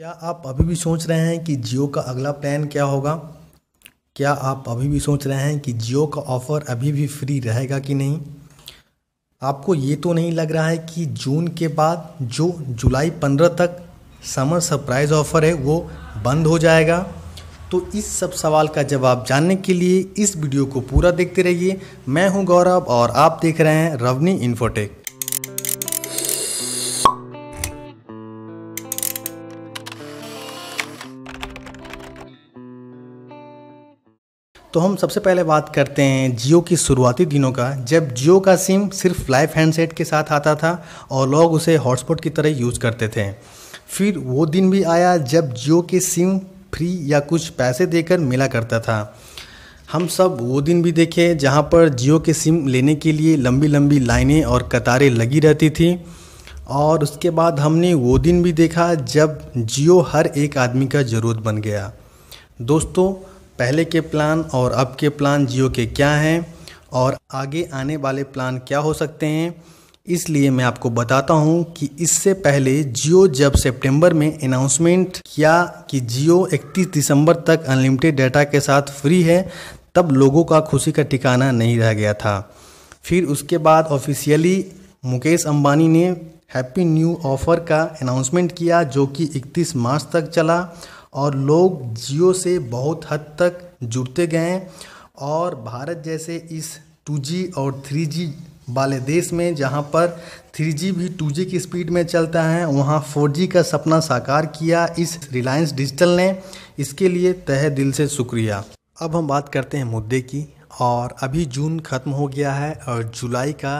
क्या आप अभी भी सोच रहे हैं कि जियो का अगला प्लान क्या होगा क्या आप अभी भी सोच रहे हैं कि जियो का ऑफ़र अभी भी फ्री रहेगा कि नहीं आपको ये तो नहीं लग रहा है कि जून के बाद जो जुलाई पंद्रह तक समर सरप्राइज़ ऑफ़र है वो बंद हो जाएगा तो इस सब सवाल का जवाब जानने के लिए इस वीडियो को पूरा देखते रहिए मैं हूं गौरव और आप देख रहे हैं रवनी इन्फोटेक तो हम सबसे पहले बात करते हैं जियो की शुरुआती दिनों का जब जियो का सिम सिर्फ लाइफ हैंडसेट के साथ आता था और लोग उसे हॉटस्पॉट की तरह यूज़ करते थे फिर वो दिन भी आया जब जियो के सिम फ्री या कुछ पैसे देकर मिला करता था हम सब वो दिन भी देखे जहाँ पर जियो के सिम लेने के लिए लंबी लंबी लाइनें और कतारें लगी रहती थी और उसके बाद हमने वो दिन भी देखा जब जियो हर एक आदमी का ज़रूरत बन गया दोस्तों पहले के प्लान और अब के प्लान जियो के क्या हैं और आगे आने वाले प्लान क्या हो सकते हैं इसलिए मैं आपको बताता हूं कि इससे पहले जियो जब सितंबर में अनाउंसमेंट किया कि जियो 31 दिसंबर तक अनलिमिटेड डाटा के साथ फ्री है तब लोगों का खुशी का ठिकाना नहीं रह गया था फिर उसके बाद ऑफिशियली मुकेश अंबानी ने हैप्पी न्यू ऑफ़र का अनाउंसमेंट किया जो कि 31 मार्च तक चला और लोग जियो से बहुत हद तक जुड़ते गए और भारत जैसे इस टू जी और थ्री जी वाले देश में जहाँ पर 3G भी 2G की स्पीड में चलता है वहाँ 4G का सपना साकार किया इस रिलायंस डिजिटल ने इसके लिए तह दिल से शुक्रिया अब हम बात करते हैं मुद्दे की और अभी जून ख़त्म हो गया है और जुलाई का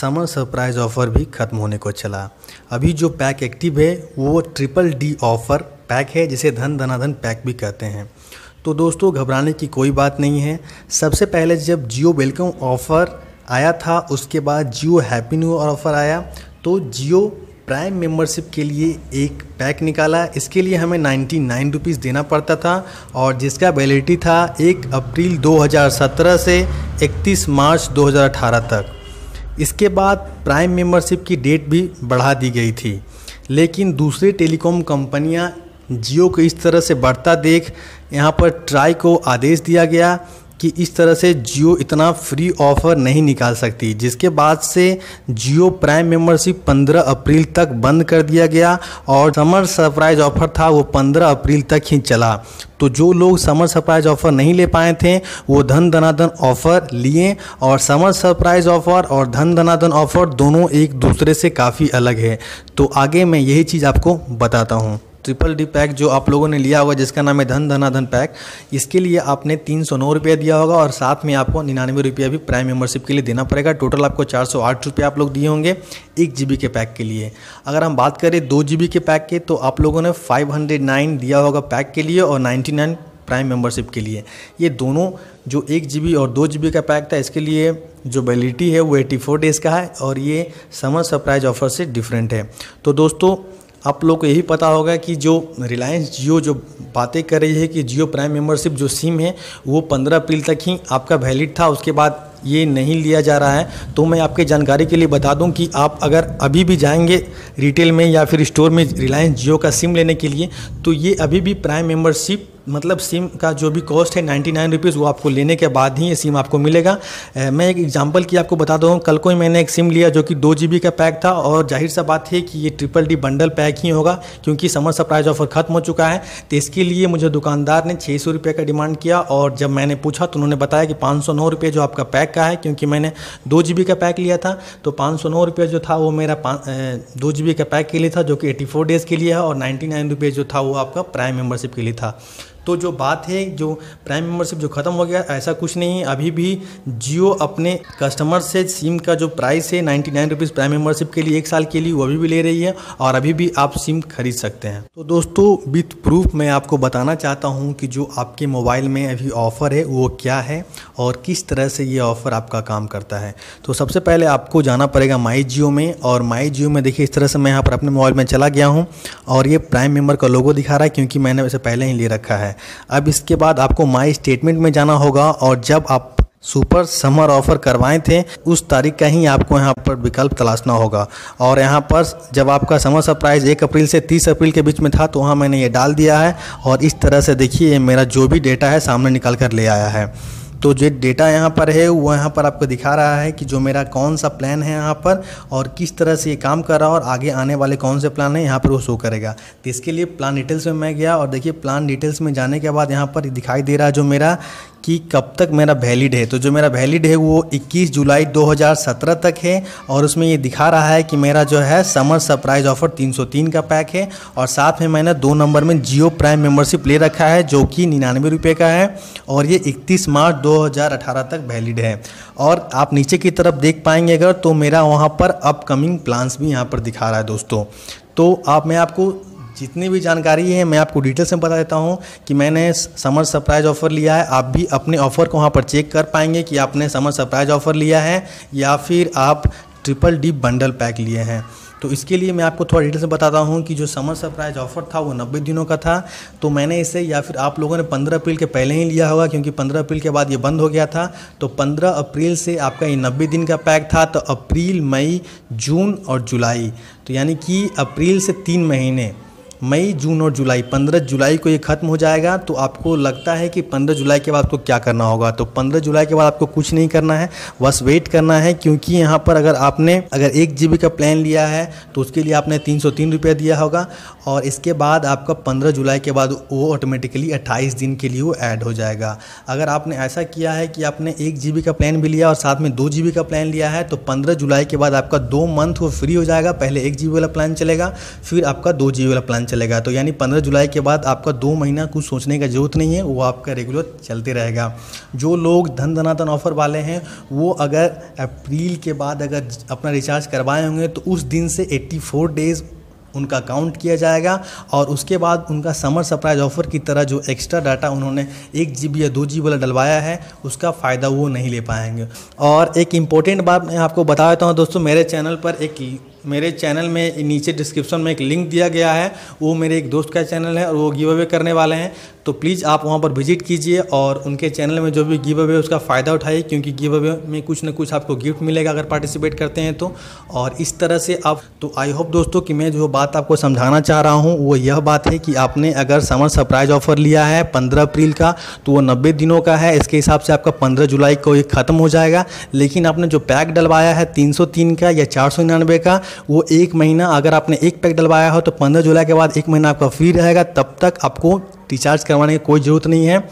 समर सरप्राइज़ ऑफ़र भी ख़त्म होने को चला अभी जो पैक एक्टिव है वो ट्रिपल डी ऑफ़र पैक है जिसे धन धनाधन पैक भी कहते हैं तो दोस्तों घबराने की कोई बात नहीं है सबसे पहले जब जियो वेलकम ऑफ़र आया था उसके बाद जियो हैप्पी न्यू ऑफ़र आया तो जियो प्राइम मेंबरशिप के लिए एक पैक निकाला इसके लिए हमें नाइन्टी नाइन रुपीज़ देना पड़ता था और जिसका वैलिडिटी था एक अप्रैल 2017 से 31 मार्च 2018 तक इसके बाद प्राइम मेंबरशिप की डेट भी बढ़ा दी गई थी लेकिन दूसरे टेलीकॉम कंपनियां जियो को इस तरह से बढ़ता देख यहाँ पर ट्राई को आदेश दिया गया कि इस तरह से जियो इतना फ्री ऑफर नहीं निकाल सकती जिसके बाद से जियो प्राइम मेंबरशिप 15 अप्रैल तक बंद कर दिया गया और समर सरप्राइज ऑफर था वो 15 अप्रैल तक ही चला तो जो लोग समर सरप्राइज ऑफर नहीं ले पाए थे वो धन धनाधन ऑफर लिए और समर सरप्राइज ऑफर और धन धनाधन ऑफर दोनों एक दूसरे से काफ़ी अलग है तो आगे मैं यही चीज़ आपको बताता हूँ ट्रिपल डी पैक जो आप लोगों ने लिया होगा जिसका नाम है धन धना धन पैक इसके लिए आपने तीन सौ नौ रुपया दिया होगा और साथ में आपको निन्यानवे रुपया भी प्राइम मेम्बरशिप के लिए देना पड़ेगा टोटल आपको चार सौ आठ रुपये आप लोग दिए होंगे एक जी के पैक के लिए अगर हम बात करें दो जी के पैक के तो आप लोगों ने फाइव हंड्रेड नाइन दिया होगा पैक के लिए और नाइन्टी नाइन प्राइम मेंबरशिप के लिए ये दोनों जो एक जी और दो जी का पैक था इसके लिए जो वैलिडिटी है वो एटी फोर डेज़ का है और ये समर सरप्राइज ऑफर से डिफरेंट है तो दोस्तों आप लोग को यही पता होगा कि जो रिलायंस जियो जो बातें कर रही है कि जियो प्राइम मेंबरशिप जो सिम है वो पंद्रह अप्रैल तक ही आपका वैलिड था उसके बाद ये नहीं लिया जा रहा है तो मैं आपके जानकारी के लिए बता दूं कि आप अगर अभी भी जाएंगे रिटेल में या फिर स्टोर में रिलायंस जियो का सिम लेने के लिए तो ये अभी भी प्राइम मेंबरशिप मतलब सिम का जो भी कॉस्ट है नाइन्टी नाइन रुपीज़ वो आपको लेने के बाद ही ये सिम आपको मिलेगा मैं एक एग्जांपल की आपको बता दूँ कल को ही मैंने एक सिम लिया जो कि दो जी का पैक था और जाहिर सा बात है कि ये ट्रिपल डी बंडल पैक ही होगा क्योंकि समर सरप्राइज ऑफर खत्म हो चुका है तो इसके लिए मुझे दुकानदार ने छः सौ रुपये का डिमांड किया और जब मैंने पूछा तो उन्होंने बताया कि पाँच सौ नौ रुपये जो आपका पैक का है क्योंकि मैंने दो जी का पैक लिया था तो पाँच सौ नौ रुपये जो था वो मेरा दो जी का पैक के लिए था जो कि एटी फोर डेज़ के लिए है और नाइन्टी नाइन रुपये जो था वो आपका प्राइम मेम्बरशिप के लिए था तो जो बात है जो प्राइम मेम्बरशिप जो ख़त्म हो गया ऐसा कुछ नहीं है अभी भी जियो अपने कस्टमर से सिम का जो प्राइस है ninety nine rupees prime membership के लिए एक साल के लिए वो अभी भी ले रही है और अभी भी आप सिम खरीद सकते हैं तो दोस्तों विथ प्रूफ मैं आपको बताना चाहता हूँ कि जो आपके मोबाइल में अभी ऑफ़र है वो क्या है और किस तरह से ये ऑफ़र आपका काम करता है तो सबसे पहले आपको जाना पड़ेगा माई जियो में और माई जियो में देखिए इस तरह से मैं यहाँ पर अपने मोबाइल में चला गया हूँ और ये प्राइम मेम्बर का लोगो दिखा रहा है क्योंकि मैंने वैसे पहले ही ले रखा है अब इसके बाद आपको माई स्टेटमेंट में जाना होगा और जब आप सुपर समर ऑफर करवाए थे उस तारीख का ही आपको यहाँ पर विकल्प तलाशना होगा और यहाँ पर जब आपका समर सरप्राइज़ एक अप्रैल से तीस अप्रैल के बीच में था तो वहाँ मैंने ये डाल दिया है और इस तरह से देखिए मेरा जो भी डेटा है सामने निकाल कर ले आया है तो जो डेटा यहाँ पर है वो यहाँ पर आपको दिखा रहा है कि जो मेरा कौन सा प्लान है यहाँ पर और किस तरह से ये काम कर रहा है और आगे आने वाले कौन से प्लान है यहाँ पर वो शो करेगा तो इसके लिए प्लान डिटेल्स में मैं गया और देखिए प्लान डिटेल्स में जाने के बाद यहाँ पर दिखाई दे रहा है जो मेरा कि कब तक मेरा वैलिड है तो जो मेरा वैलिड है वो 21 जुलाई 2017 तक है और उसमें ये दिखा रहा है कि मेरा जो है समर सरप्राइज ऑफर 303 का पैक है और साथ में मैंने दो नंबर में जियो प्राइम मेम्बरशिप ले रखा है जो कि निन्यानवे रुपये का है और ये इकतीस मार्च 2018 तक वैलिड है और आप नीचे की तरफ देख पाएंगे अगर तो मेरा वहाँ पर अपकमिंग प्लान्स भी यहाँ पर दिखा रहा है दोस्तों तो आप मैं आपको जितनी भी जानकारी है मैं आपको डिटेल्स में बता देता हूँ कि मैंने समर सरप्राइज ऑफ़र लिया है आप भी अपने ऑफ़र को वहाँ पर चेक कर पाएंगे कि आपने समर सरप्राइज ऑफ़र लिया है या फिर आप ट्रिपल डी बंडल पैक लिए हैं तो इसके लिए मैं आपको थोड़ा डिटेल से बताता हूँ कि जो समर सरप्राइज ऑफर था वो नब्बे दिनों का था तो मैंने इसे या फिर आप लोगों ने पंद्रह अप्रैल के पहले ही लिया होगा क्योंकि पंद्रह अप्रैल के बाद ये बंद हो गया था तो पंद्रह अप्रैल से आपका ये नब्बे दिन का पैक था तो अप्रैल मई जून और जुलाई तो यानी कि अप्रैल से तीन महीने मई जून और जुलाई पंद्रह जुलाई को ये ख़त्म हो जाएगा तो आपको लगता है कि पंद्रह जुलाई के बाद आपको क्या करना होगा तो पंद्रह जुलाई के बाद आपको कुछ नहीं करना है बस वेट करना है क्योंकि यहाँ पर अगर आपने अगर एक जी का प्लान लिया है तो उसके लिए आपने तीन सौ दिया होगा और इसके बाद आपका पंद्रह जुलाई के बाद वो ऑटोमेटिकली अट्ठाईस दिन के लिए वो ऐड हो जाएगा अगर आपने ऐसा किया है कि आपने एक जी का प्लान भी लिया और साथ में दो जी का प्लान लिया है तो पंद्रह जुलाई के बाद आपका दो मंथ वो फ्री हो जाएगा पहले एक जी वाला प्लान चलेगा फिर आपका दो जी वाला प्लान चलेगा चलेगा तो यानी पंद्रह जुलाई के बाद आपका दो महीना कुछ सोचने का ज़रूरत नहीं है वो आपका रेगुलर चलते रहेगा जो लोग धन धनातन ऑफर वाले हैं वो अगर अप्रैल के बाद अगर अपना रिचार्ज करवाए होंगे तो उस दिन से 84 डेज़ उनका काउंट किया जाएगा और उसके बाद उनका समर सरप्राइज ऑफर की तरह जो एक्स्ट्रा डाटा उन्होंने एक जी या दो जी वाला डलवाया है उसका फ़ायदा वो नहीं ले पाएंगे और एक इम्पोर्टेंट बात मैं आपको बता देता हूँ दोस्तों मेरे चैनल पर एक मेरे चैनल में नीचे डिस्क्रिप्शन में एक लिंक दिया गया है वो मेरे एक दोस्त का चैनल है और वो गिव अवे करने वाले हैं तो प्लीज़ आप वहाँ पर विजिट कीजिए और उनके चैनल में जो भी गिव अवे उसका फ़ायदा उठाइए क्योंकि गिव अवे में कुछ ना कुछ आपको गिफ्ट मिलेगा अगर पार्टिसिपेट करते हैं तो और इस तरह से आप तो आई होप दोस्तों कि मैं जो बात आपको समझाना चाह रहा हूँ वो यह बात है कि आपने अगर समर सरप्राइज ऑफर लिया है पंद्रह अप्रैल का तो वो नब्बे दिनों का है इसके हिसाब से आपका पंद्रह जुलाई को ये ख़त्म हो जाएगा लेकिन आपने जो पैक डलवाया है तीन का या चार का वो एक महीना अगर आपने एक पैक डलवाया हो तो पंद्रह जुलाई के बाद एक महीना आपका फ्री रहेगा तब तक आपको रिचार्ज करवाने की कोई ज़रूरत नहीं है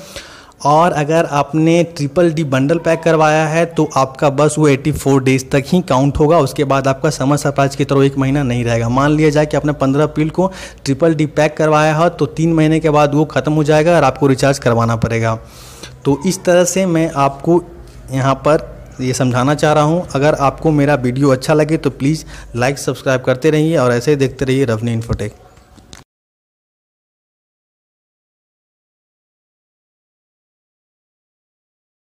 और अगर आपने ट्रिपल डी बंडल पैक करवाया है तो आपका बस वो 84 डेज तक ही काउंट होगा उसके बाद आपका समर सरप्राइज की तरह एक महीना नहीं रहेगा मान लिया जाए कि आपने 15 अप्रैल को ट्रिपल डी पैक करवाया हो तो तीन महीने के बाद वो ख़त्म हो जाएगा और आपको रिचार्ज करवाना पड़ेगा तो इस तरह से मैं आपको यहाँ पर ये समझाना चाह रहा हूँ अगर आपको मेरा वीडियो अच्छा लगे तो प्लीज़ लाइक सब्सक्राइब करते रहिए और ऐसे ही देखते रहिए रवनी इन्फोटेक